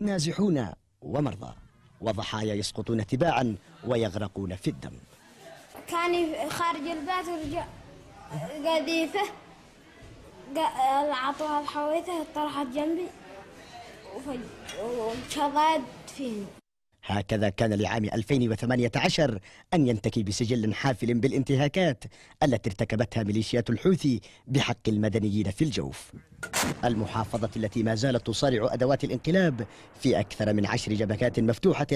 نازحون ومرضى وضحايا يسقطون تباعا ويغرقون في الدم كان خارج البيت ورجع قذيفة عطوها الحويثة طرحت جنبي وشظت فيني هكذا كان لعام 2018 أن ينتكي بسجل حافل بالانتهاكات التي ارتكبتها ميليشيات الحوثي بحق المدنيين في الجوف المحافظة التي ما زالت تصارع أدوات الانقلاب في أكثر من عشر جبكات مفتوحة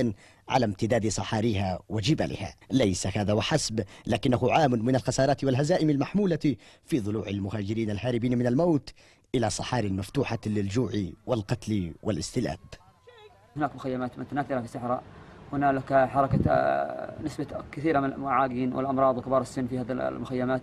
على امتداد صحاريها وجبالها ليس هذا وحسب لكنه عام من الخسارات والهزائم المحمولة في ضلوع المهاجرين الهاربين من الموت إلى صحاري مفتوحة للجوع والقتل والاستلاب هناك مخيمات متناثرة في الصحراء هناك حركة آه، نسبة كثيرة من المعاقين والأمراض وكبار السن في هذه المخيمات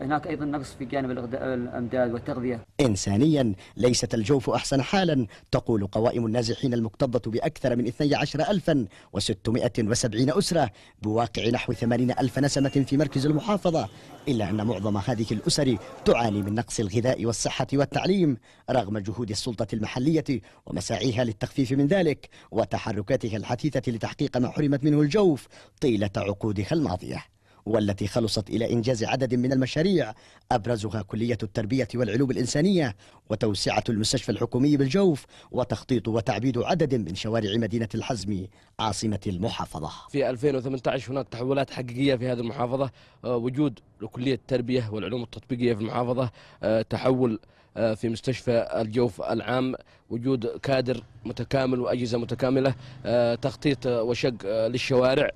هناك أيضا نقص في جانب الأمداد والتغذية إنسانيا ليست الجوف أحسن حالا تقول قوائم النازحين المكتظة بأكثر من 12670 أسرة بواقع نحو 80000 نسمة في مركز المحافظة إلا أن معظم هذه الأسر تعاني من نقص الغذاء والصحة والتعليم رغم جهود السلطة المحلية ومساعيها للتخفيف من ذلك وتحركاتها الحثيثة لتحقيق ما حرمت منه الجوف طيلة عقودها الماضية والتي خلصت إلى إنجاز عدد من المشاريع أبرزها كلية التربية والعلوم الإنسانية وتوسعة المستشفى الحكومي بالجوف وتخطيط وتعبيد عدد من شوارع مدينة الحزم عاصمة المحافظة في 2018 هناك تحولات حقيقية في هذه المحافظة آه، وجود لكلية التربية والعلوم التطبيقية في المحافظة آه، تحول آه، في مستشفى الجوف العام وجود كادر متكامل وأجهزة متكاملة تخطيط وشق للشوارع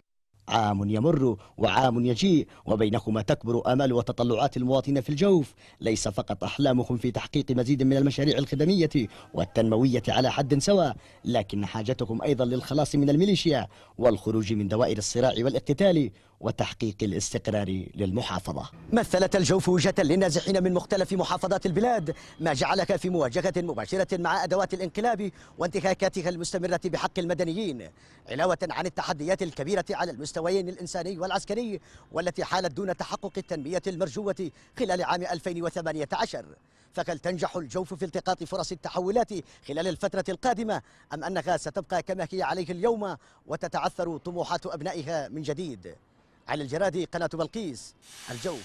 عام يمر وعام يجيء وبينهما تكبر آمال وتطلعات المواطنين في الجوف ليس فقط أحلامهم في تحقيق مزيد من المشاريع الخدمية والتنموية على حد سواء لكن حاجتهم أيضا للخلاص من الميليشيا والخروج من دوائر الصراع والاقتتال وتحقيق الاستقرار للمحافظة مثلت الجوف وجهة للنازحين من مختلف محافظات البلاد ما جعلك في مواجهة مباشرة مع أدوات الانقلاب وانتهاكاتها المستمرة بحق المدنيين علاوة عن التحديات الكبيرة على المستويين الإنساني والعسكري والتي حالت دون تحقق التنمية المرجوة خلال عام 2018 فهل تنجح الجوف في التقاط فرص التحولات خلال الفترة القادمة أم أنها ستبقى كما هي عليه اليوم وتتعثر طموحات أبنائها من جديد على الجرادي قناة بلقيس الجو